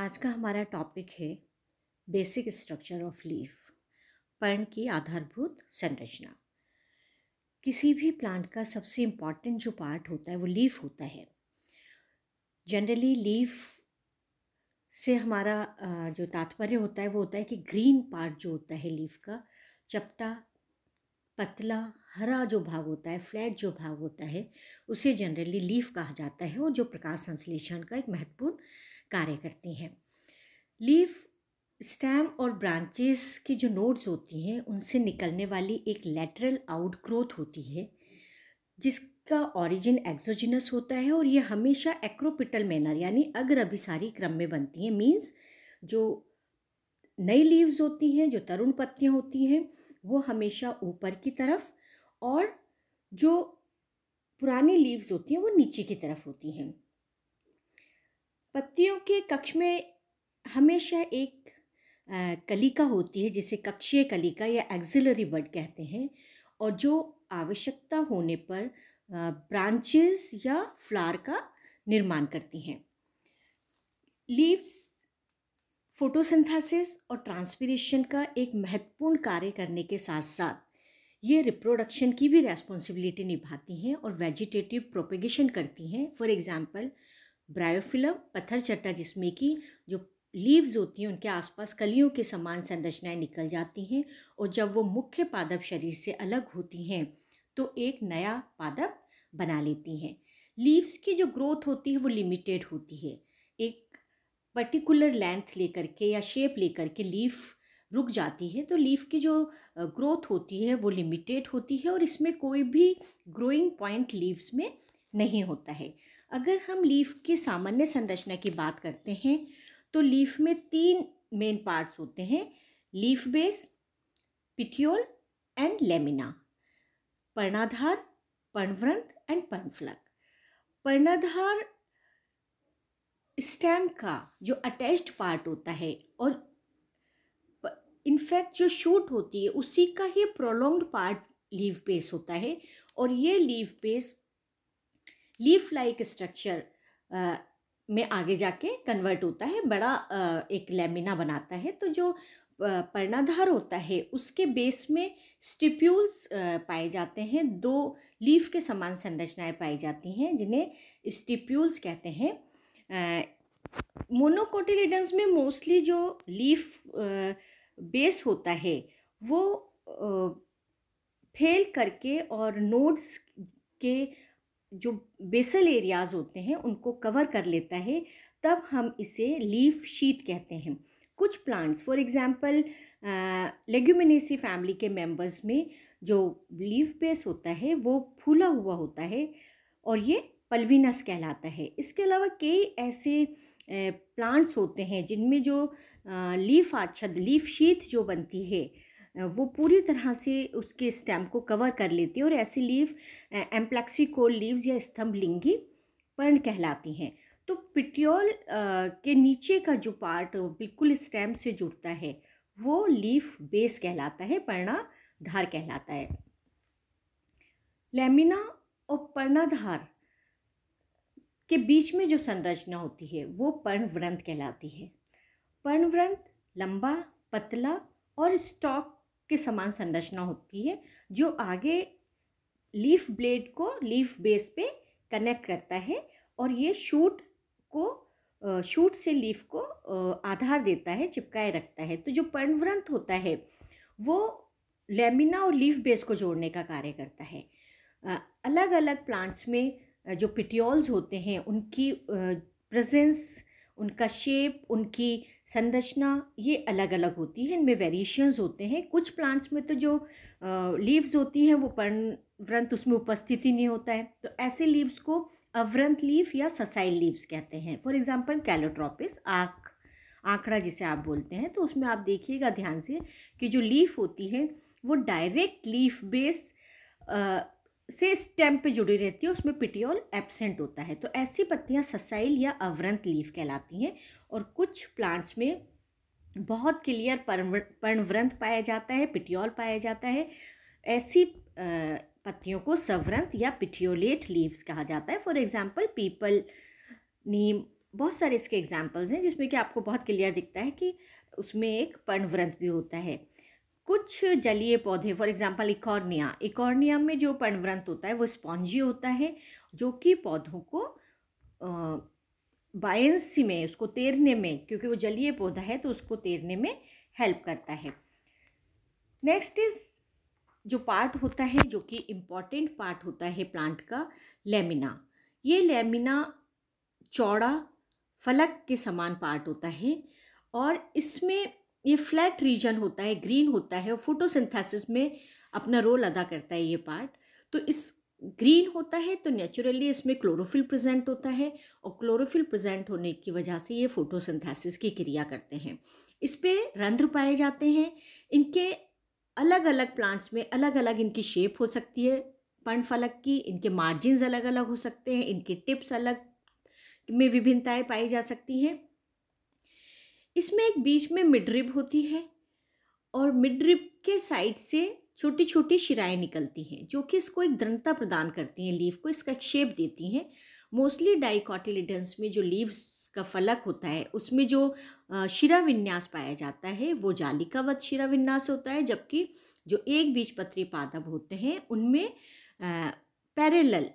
आज का हमारा टॉपिक है बेसिक स्ट्रक्चर ऑफ लीफ पर्ण की आधारभूत संरचना किसी भी प्लांट का सबसे इम्पॉर्टेंट जो पार्ट होता है वो लीफ होता है जनरली लीफ से हमारा जो तात्पर्य होता है वो होता है कि ग्रीन पार्ट जो होता है लीफ का चपटा पतला हरा जो भाग होता है फ्लैट जो भाग होता है उसे जनरली लीफ कहा जाता है और जो प्रकाश संश्लेषण का एक महत्वपूर्ण कार्य करती हैं लीफ स्टैम और ब्रांचेस की जो नोड्स होती हैं उनसे निकलने वाली एक लेटरल आउट ग्रोथ होती है जिसका ओरिजिन एक्सोजिनस होता है और ये हमेशा एक्रोपिटल मैनर यानी अग्र अभिसारी क्रम में बनती हैं मींस जो नई लीव्स होती हैं जो तरुण पत्तियाँ होती हैं वो हमेशा ऊपर की तरफ और जो पुरानी लीव्स होती हैं वो नीचे की तरफ होती हैं पत्तियों के कक्ष में हमेशा एक कलिका होती है जिसे कक्षीय कलिका या एक्सिलरी बर्ड कहते हैं और जो आवश्यकता होने पर ब्रांचेस या फ्लावर का निर्माण करती हैं लीव्स फोटोसिंथेसिस और ट्रांसपीरेशन का एक महत्वपूर्ण कार्य करने के साथ साथ ये रिप्रोडक्शन की भी रेस्पॉन्सिबिलिटी निभाती हैं और वेजिटेटिव प्रोपेगेशन करती हैं फॉर एग्ज़ाम्पल ब्रायोफिलम पत्थर चट्टा जिसमें कि जो लीव्स होती हैं उनके आसपास कलियों के समान संरचनाएं निकल जाती हैं और जब वो मुख्य पादप शरीर से अलग होती हैं तो एक नया पादप बना लेती हैं लीव्स की जो ग्रोथ होती है वो लिमिटेड होती है एक पर्टिकुलर लेंथ लेकर के या शेप लेकर के लीफ रुक जाती है तो लीफ की जो ग्रोथ होती है वो लिमिटेड होती है और इसमें कोई भी ग्रोइंग पॉइंट लीव्स में नहीं होता है अगर हम लीफ की सामान्य संरचना की बात करते हैं तो लीफ में तीन मेन पार्ट्स होते हैं leaf base petiole and lamina पर्णाधार पर्णव्रंत एंड पर्णफलक पर्णाधार स्टेम का जो अटैच्ड पार्ट होता है और इनफैक्ट जो शूट होती है उसी का ही प्रोलोंग्ड पार्ट लीव बेस होता है और ये leaf base leaf like structure में आगे जाके कन्वर्ट होता है बड़ा एक लेमिना बनाता है तो जो पर्णाधार होता है उसके बेस में स्टिप्यूल्स पाए जाते हैं दो लीफ के समान संरचनाएं पाई जाती हैं जिन्हें स्टिप्यूल्स कहते हैं मोनोकोटिलेडन्स में मोस्टली जो लीफ बेस होता है वो फेल करके और नोड्स के जो बेसल एरियाज़ होते हैं उनको कवर कर लेता है तब हम इसे लीफ शीट कहते हैं कुछ plants for example Leguminosae family के मेंबर्स में जो लीफ बेस होता है वो फूला हुआ होता है और ये पल्विनस कहलाता है इसके अलावा कई ऐसे प्लांट्स होते हैं जिनमें जो लीफ आच्छद लीफ शीट जो बनती है वो पूरी तरह से उसके स्टेम को कवर कर लेती है और ऐसी लीव एम्प्लेक्सी को लीव्स या स्तंभ लिंगी पर्ण कहलाती हैं तो पिट्योल के नीचे का जो पार्ट बिल्कुल स्टेम से जुड़ता है वो लीफ बेस कहलाता है पर्णाधार कहलाता है लेमिना और पर्णाधार के बीच में जो संरचना होती है वो पर्णव्रंत कहलाती है पर्णव्रंथ लंबा पतला और स्टॉक के समान संरचना होती है जो आगे लीफ ब्लेड को लीफ बेस पे कनेक्ट करता है और ये शूट को शूट से लीफ को आधार देता है चिपकाए रखता है तो जो पर्णव्रंथ होता है वो लेमिना और लीफ बेस को जोड़ने का कार्य करता है अलग अलग प्लांट्स में जो पिटियोल्स होते हैं उनकी प्रेजेंस उनका शेप उनकी संरचना ये अलग अलग होती है इनमें वेरिएशंस होते हैं कुछ प्लांट्स में तो जो लीव्स होती हैं वो व्रंत उसमें उपस्थिति नहीं होता है तो ऐसे लीव्स को अव्रंत लीव या ससाइल लीव्स कहते हैं फॉर एग्जांपल कैलोट्रोपिस आँख आंकड़ा जिसे आप बोलते हैं तो उसमें आप देखिएगा ध्यान से कि जो लीफ होती है वो डायरेक्ट लीफ बेस से स्टेम पे जुड़ी रहती है उसमें पिटियोल एबसेंट होता है तो ऐसी पत्तियां ससाइल या अवरंत लीफ कहलाती हैं और कुछ प्लांट्स में बहुत क्लियर पर्णव्रंत पाया जाता है पिटियोल पाया जाता है ऐसी पत्तियों को सवरंत या पिटियोलेट लीव्स कहा जाता है फॉर एग्जांपल पीपल नीम बहुत सारे इसके एग्जांपल्स हैं जिसमें कि आपको बहुत क्लियर दिखता है कि उसमें एक पर्णव्रंथ भी होता है कुछ जलीय पौधे फॉर एग्जांपल इकॉर्निया इकॉर्निया में जो पर्णव्रंत होता है वो स्पॉन्जी होता है जो कि पौधों को बायंसी में उसको तैरने में क्योंकि वो जलीय पौधा है तो उसको तैरने में हेल्प करता है नेक्स्ट इज जो पार्ट होता है जो कि इम्पॉर्टेंट पार्ट होता है प्लांट का लेमिना ये लेमिना चौड़ा फलक के समान पार्ट होता है और इसमें ये फ्लैट रीजन होता है ग्रीन होता है फोटोसिंथेसिस में अपना रोल अदा करता है ये पार्ट तो इस ग्रीन होता है तो नेचुरली इसमें क्लोरोफिल प्रेजेंट होता है और क्लोरोफिल प्रेजेंट होने की वजह से ये फोटोसिंथेसिस की क्रिया करते हैं इस पर रंध्र पाए जाते हैं इनके अलग अलग प्लांट्स में अलग अलग इनकी शेप हो सकती है पंड फलक की इनके मार्जिन अलग अलग हो सकते हैं इनके टिप्स अलग में विभिन्नताएं पाई जा सकती हैं इसमें एक बीच में मिडरिब होती है और मिडरिब के साइड से छोटी छोटी शिराएं निकलती हैं जो कि इसको एक दृढ़ता प्रदान करती हैं लीव को इसका एक शेप देती हैं मोस्टली डाइकॉटिलिडन्स में जो लीव्स का फलक होता है उसमें जो शिरा विन्यास पाया जाता है वो जालिकावत शिरा विन्यास होता है जबकि जो एक बीज पत्री पादप होते हैं उनमें पैरेलल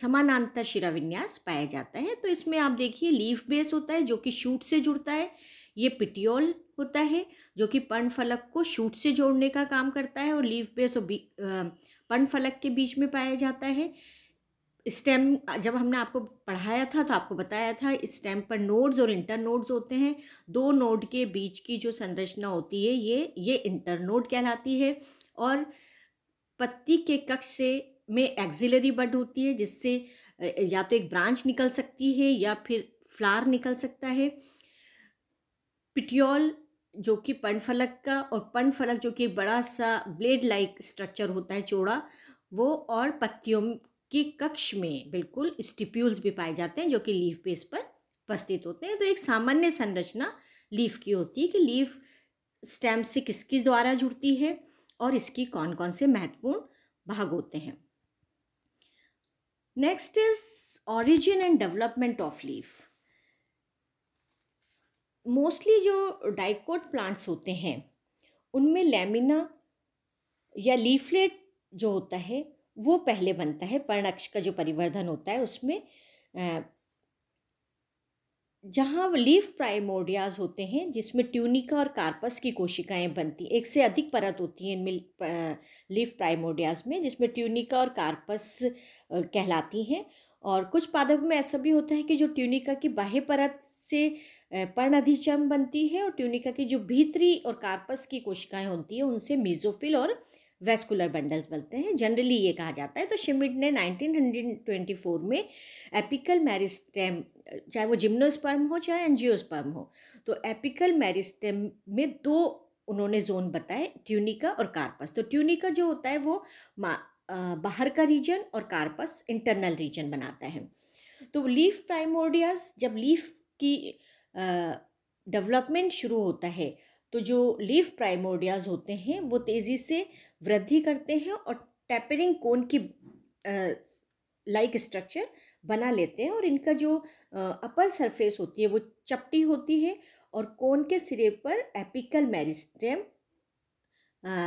समानांतर शिरा विन्यास पाया जाता है तो इसमें आप देखिए लीफ बेस होता है जो कि शूट से जुड़ता है ये पिटियोल होता है जो कि पर्ण फलक को शूट से जोड़ने का काम करता है और लीव बेस और पर्ण फलक के बीच में पाया जाता है स्टेम जब हमने आपको पढ़ाया था तो आपको बताया था स्टेम पर नोड्स और इंटर नोड्स होते हैं दो नोड के बीच की जो संरचना होती है ये ये इंटर नोड कहलाती है और पत्ती के कक्ष से में एक्जिलरी बड होती है जिससे या तो एक ब्रांच निकल सकती है या फिर फ्लार निकल सकता है पिटियोल जो कि पंडफलक का और पंडफलक जो कि बड़ा सा ब्लेड लाइक स्ट्रक्चर होता है चौड़ा वो और पत्तियों के कक्ष में बिल्कुल स्टिप्यूल्स भी पाए जाते हैं जो कि लीफ बेस पर उपस्थित होते हैं तो एक सामान्य संरचना लीफ की होती है कि लीफ स्टेम से किसके द्वारा जुड़ती है और इसकी कौन कौन से महत्वपूर्ण भाग होते हैं next is origin and development of leaf mostly जो डाइकोट प्लांट्स होते हैं उनमें लेमिना या लीफलेट जो होता है वो पहले बनता है पर्णक्ष का जो परिवर्धन होता है उसमें जहाँ लीफ प्राइमोडियाज होते हैं जिसमें ट्यूनिका और कार्पस की कोशिकाएं बनती एक से अधिक परत होती है इनमें लीफ प्राइमोडियाज में जिसमें ट्यूनिका और कार्पस कहलाती हैं और कुछ पादप में ऐसा भी होता है कि जो ट्यूनिका की बाह्य परत से पर्ण अधिचम बनती है और ट्यूनिका की जो भीतरी और कार्पस की कोशिकाएं होती हैं उनसे मीजोफिल और वेस्कुलर बंडल्स बनते हैं जनरली ये कहा जाता है तो शिमिट ने 1924 में एपिकल मैरिस्टेम चाहे वो जिम्नोस्पर्म हो चाहे एनजियोस्पर्म हो तो एपिकल मैरिस्टेम में दो उन्होंने जोन बताए ट्यूनिका और कार्पस तो ट्यूनिका जो होता है वो बाहर का रीजन और कार्पस इंटरनल रीजन बनाता है तो लीफ प्राइमोडियाज जब लीफ की डेवलपमेंट शुरू होता है तो जो लीफ प्राइमोडियाज होते हैं वो तेज़ी से वृद्धि करते हैं और टैपरिंग कोन की लाइक स्ट्रक्चर बना लेते हैं और इनका जो अपर सरफेस होती है वो चपटी होती है और कोन के सिरे पर एपिकल मेरिस्टेम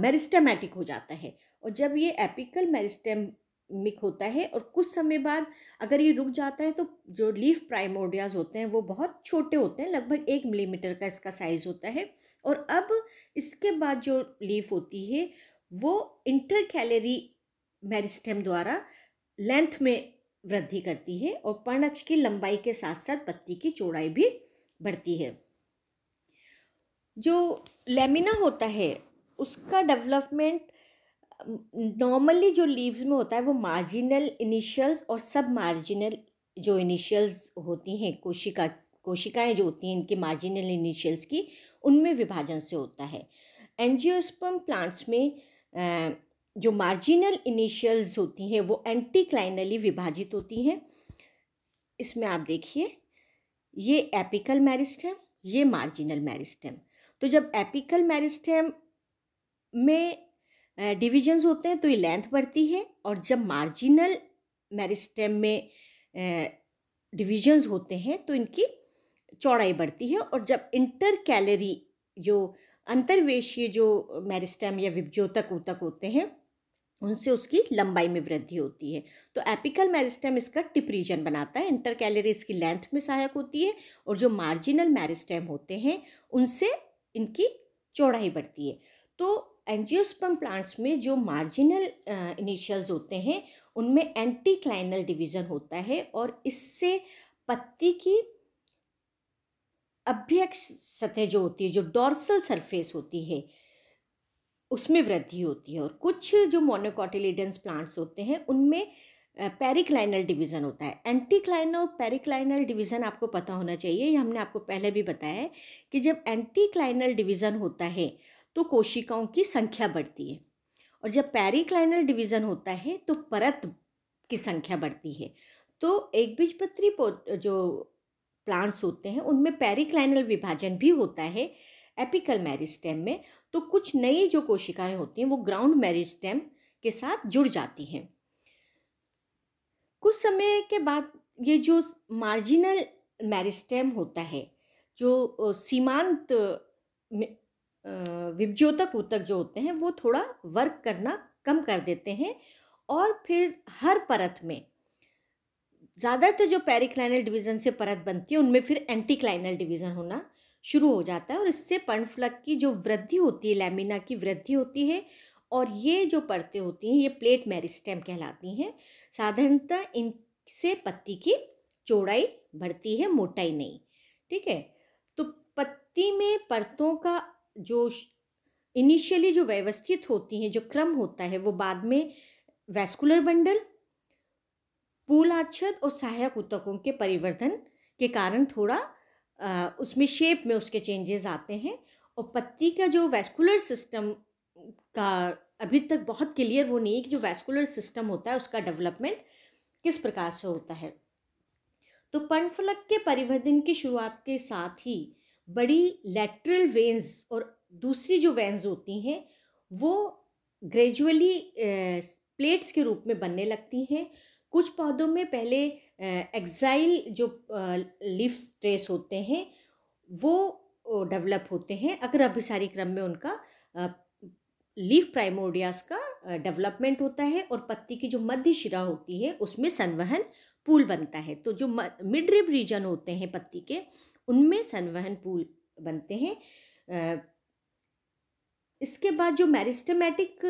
मेरिस्टेमेटिक हो जाता है और जब ये एपिकल मेरिस्टेम मिक होता है और कुछ समय बाद अगर ये रुक जाता है तो जो लीफ प्राइमोडियाज होते हैं वो बहुत छोटे होते हैं लगभग एक मिलीमीटर का इसका साइज़ होता है और अब इसके बाद जो लीफ होती है वो इंटरकैलरी मेरिस्टेम द्वारा लेंथ में वृद्धि करती है और पर्णक्ष की लंबाई के साथ साथ पत्ती की चौड़ाई भी बढ़ती है जो लेमिना होता है उसका डेवलपमेंट नॉर्मली जो लीव्स में होता है वो मार्जिनल इनिशियल्स और सब मार्जिनल जो इनिशियल्स होती हैं कोशिका कोशिकाएं जो होती हैं इनके मार्जिनल इनिशियल्स की उनमें विभाजन से होता है एनजियोस्पम प्लांट्स में जो मार्जिनल इनिशियल्स होती हैं वो एंटीक्लाइनली विभाजित होती हैं इसमें आप देखिए ये एपिकल मैरिस्टम ये मार्जिनल मैरिस्टम तो जब एपिकल मैरिस्टम में डिविजन्स होते हैं तो ये लेंथ बढ़ती है और जब मार्जिनल मेरिस्टेम में डिविजन्स होते हैं तो इनकी चौड़ाई बढ़ती है और जब इंटर कैलरी जो अंतर्वेशीय जो मेरिस्टेम या विभज्योतक ऊतक होते हैं उनसे उसकी लंबाई में वृद्धि होती है तो एपिकल मैरिस्टेम इसका टिप रीजन बनाता है इंटर कैलरी इसकी लेंथ में सहायक होती है और जो मार्जिनल मैरिस्टेम होते हैं उनसे इनकी चौड़ाई बढ़ती है तो एंजियोस्पम प्लांट्स में जो मार्जिनल इनिशियल्स होते हैं उनमें एंटी क्लाइनल डिवीज़न होता है और इससे पत्ती की अभ्यक्ष सतह जो होती है जो डॉर्सल सरफेस होती है उसमें वृद्धि होती है और कुछ जो मोनोकॉटिलीडेंस प्लांट्स होते हैं उनमें पेरिक्लाइनल डिवीज़न होता है एंटीक्लाइनो पेरिक्लाइनल डिवीज़न आपको पता होना चाहिए ये हमने आपको पहले भी बताया है कि जब एंटीक्लाइनल डिवीज़न होता है तो कोशिकाओं की संख्या बढ़ती है और जब पैरिक्लाइनल डिवीज़न होता है तो परत की संख्या बढ़ती है तो एक बीजपत्री जो प्लांट्स होते हैं उनमें पेरिक्लाइनल विभाजन भी होता है एपिकल मैरिस्टेम में तो कुछ नई जो कोशिकाएं होती हैं वो ग्राउंड मैरिस्टेम के साथ जुड़ जाती हैं कुछ समय के बाद ये जो मार्जिनल मैरिस्टेम होता है जो सीमांत विभ्योतक ऊतक जो होते हैं वो थोड़ा वर्क करना कम कर देते हैं और फिर हर परत में ज़्यादातर तो जो पेरिक्लाइनल डिवीज़न से परत बनती है उनमें फिर एंटीक्लाइनल डिवीज़न होना शुरू हो जाता है और इससे पर्णफ्लक की जो वृद्धि होती है लेमिना की वृद्धि होती है और ये जो परतें होती हैं ये प्लेट मेरिस्टेम कहलाती हैं साधारणतः इनसे पत्ती की चौड़ाई बढ़ती है मोटाई नहीं ठीक है तो पत्ती में परतों का जो इनिशियली जो व्यवस्थित होती हैं जो क्रम होता है वो बाद में वैस्कुलर बंडल पूल आच्छद और सहायक ऊतकों के परिवर्तन के कारण थोड़ा आ, उसमें शेप में उसके चेंजेस आते हैं और पत्ती का जो वैस्कुलर सिस्टम का अभी तक बहुत क्लियर वो नहीं है कि जो वैस्कुलर सिस्टम होता है उसका डेवलपमेंट किस प्रकार से होता है तो पर्णफलक के परिवर्तन की शुरुआत के साथ ही बड़ी लेटरल वेंस और दूसरी जो वेंस होती हैं वो ग्रेजुअली प्लेट्स के रूप में बनने लगती हैं कुछ पौधों में पहले एक्साइल जो लीव्स ट्रेस होते हैं वो डेवलप होते हैं अगर अभिसारी क्रम में उनका लीफ प्राइमोडियास का डेवलपमेंट होता है और पत्ती की जो मध्य शिरा होती है उसमें संवहन पूल बनता है तो जो मिड रिब रीजन होते हैं पत्ती के उनमें संवहन पुल बनते हैं इसके बाद जो मैरिस्टमेटिक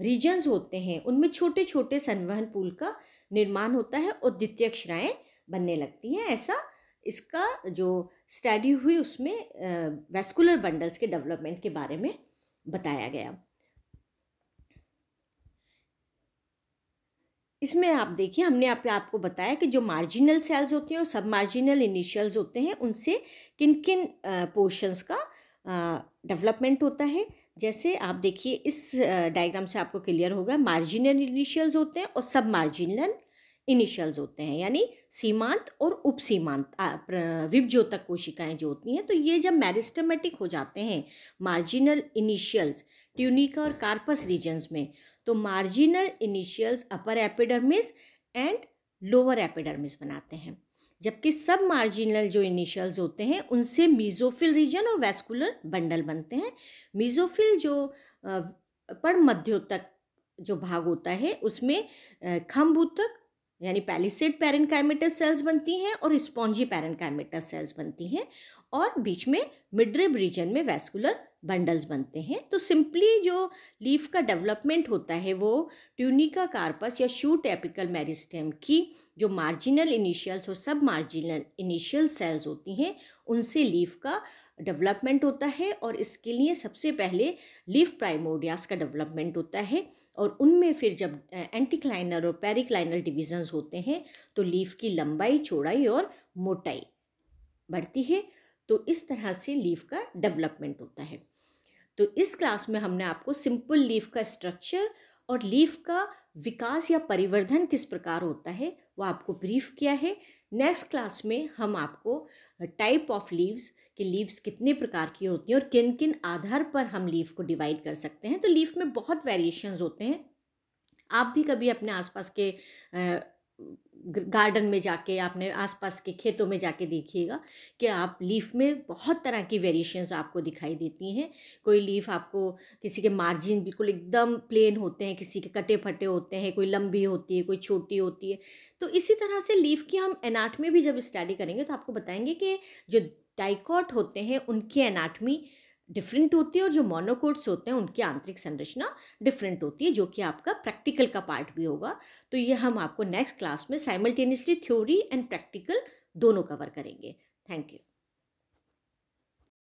रीजन्स होते हैं उनमें छोटे छोटे संवहन पुल का निर्माण होता है और द्वितीय क्षराएँ बनने लगती हैं ऐसा इसका जो स्टडी हुई उसमें वेस्कुलर बंडल्स के डेवलपमेंट के बारे में बताया गया इसमें आप देखिए हमने आप, आपको बताया कि जो मार्जिनल सेल्स होते हैं और सब मार्जिनल इनिशियल्स होते हैं उनसे किन किन पोर्शंस का डेवलपमेंट होता है जैसे आप देखिए इस डायग्राम से आपको क्लियर होगा मार्जिनल इनिशियल्स होते हैं और सब मार्जिनल इनिशियल्स होते हैं यानी सीमांत और उप सीमांत विभज्योतक कोशिकाएं जो होती हैं तो ये जब मैरिस्टमेटिक हो जाते हैं मार्जिनल इनिशियल्स ट्यूनिका और कार्पस रीजन्स में तो marginal initials upper epidermis and lower epidermis बनाते हैं जबकि सब मार्जिनल जो इनिशियल्स होते हैं उनसे मीजोफिल रीजन और वेस्कुलर बंडल बनते हैं मीजोफिल जो पर मध्यो तक जो भाग होता है उसमें खम्भूतक यानी पैलिसेड पैरनकाइमेटस सेल्स बनती हैं और स्पॉन्जी पैरेंकाइमेटस सेल्स बनती हैं और बीच में मिडरिब रीजन में वैस्कुलर बंडल्स बनते हैं तो सिंपली जो लीफ का डेवलपमेंट होता है वो ट्यूनिका कार्पस या शूट एपिकल मेरिस्टेम की जो मार्जिनल इनिशियल्स और सब मार्जिनल इनिशियल सेल्स होती हैं उनसे लीफ का डेवलपमेंट होता है और इसके लिए सबसे पहले लीफ प्राइमोडियास का डेवलपमेंट होता है और उनमें फिर जब एंटीक्लाइनर और पेरिक्लाइनल डिविजन्स होते हैं तो लीफ की लंबाई चौड़ाई और मोटाई बढ़ती है तो इस तरह से लीफ का डेवलपमेंट होता है तो इस क्लास में हमने आपको सिंपल लीफ का स्ट्रक्चर और लीफ का विकास या परिवर्धन किस प्रकार होता है वह आपको ब्रीफ किया है नेक्स्ट क्लास में हम आपको टाइप ऑफ लीव्स कि लीव्स कितने प्रकार की होती हैं और किन किन आधार पर हम लीफ को डिवाइड कर सकते हैं तो लीफ में बहुत वेरिएशंस होते हैं आप भी कभी अपने आसपास के गार्डन में जाके आपने आसपास के खेतों में जाके देखिएगा कि आप लीफ में बहुत तरह की वेरिएशंस आपको दिखाई देती हैं कोई लीफ आपको किसी के मार्जिन बिल्कुल एकदम प्लेन होते हैं किसी के कटे फटे होते हैं कोई लंबी होती है कोई छोटी होती है तो इसी तरह से लीफ की हम एनाटमी भी जब स्टडी करेंगे तो आपको बताएंगे कि जो डाइकॉट होते हैं उनकी एनाटमी डिफरेंट होती है और जो मोनोकोट्स होते हैं उनकी आंतरिक संरचना डिफरेंट होती है जो कि आपका प्रैक्टिकल का पार्ट भी होगा तो ये हम आपको नेक्स्ट क्लास में साइमल्टेनियसली थ्योरी एंड प्रैक्टिकल दोनों कवर करेंगे थैंक यू